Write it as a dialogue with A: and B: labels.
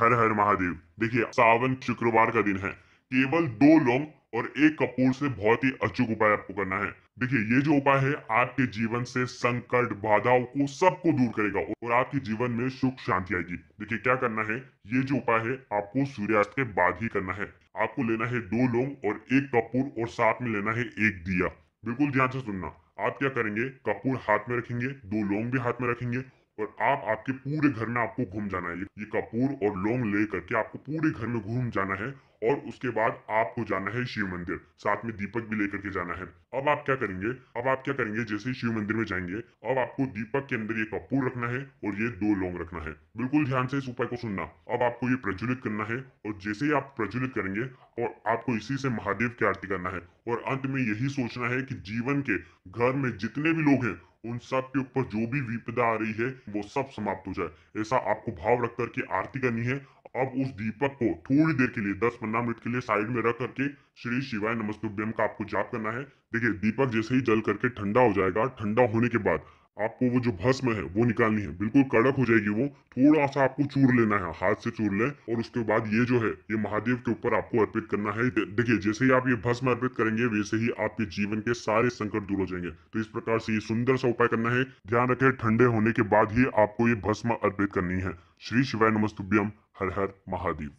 A: हर हर महादेव देखिए सावन शुक्रवार का दिन है केवल दो लौंग और एक कपूर से बहुत ही अचूक उपाय आपको करना है देखिए ये जो उपाय है आपके जीवन से संकट बाधाओं को सबको दूर करेगा और आपके जीवन में सुख शांति आएगी देखिए क्या करना है ये जो उपाय है आपको सूर्यास्त के बाद ही करना है आपको लेना है दो लौंग और एक कपूर और साथ में लेना है एक दिया बिल्कुल ध्यान से सुनना आप क्या करेंगे कपूर हाथ में रखेंगे दो लौंग भी हाथ में रखेंगे और आप आपके पूरे घर में आपको घूम जाना है ये कपूर और लोंग ले करके आपको पूरे घर में घूम जाना है और उसके बाद आपको जाना है शिव मंदिर साथ में दीपक भी लेकर के जाना है अब आप क्या करेंगे अब आप क्या करेंगे जैसे शिव मंदिर में जाएंगे अब आपको दीपक के अंदर ये कपूर रखना है और ये दो लोंग रखना है बिल्कुल ध्यान से इस उपाय को सुनना अब आपको ये प्रज्वलित करना है और जैसे ही आप प्रज्वलित करेंगे और आपको इसी से महादेव की आरती करना है और अंत में यही सोचना है कि जीवन के घर में जितने भी लोग हैं उन सब के ऊपर जो भी विपदा आ रही है वो सब समाप्त हो जाए ऐसा आपको भाव रख करके आरती करनी है अब उस दीपक को थोड़ी देर के लिए दस पंद्रह मिनट के लिए साइड में रख करके श्री शिवाय नमस्तुभ्यम का आपको जाप करना है देखिए दीपक जैसे ही जल करके ठंडा हो जाएगा ठंडा होने के बाद आपको वो जो भस्म है वो निकालनी है बिल्कुल कड़क हो जाएगी वो थोड़ा सा आपको चूर लेना है हाथ से चूर लें और उसके बाद ये जो है ये महादेव के ऊपर आपको अर्पित करना है देखिए जैसे ही आप ये भस्म अर्पित करेंगे वैसे ही आपके जीवन के सारे संकट दूर हो जाएंगे तो इस प्रकार से ये सुंदर सा उपाय करना है ध्यान रखें ठंडे होने के बाद ही आपको ये भस्म अर्पित करनी है श्री शिवाय नमस्तुभ्यम हर हर महादेव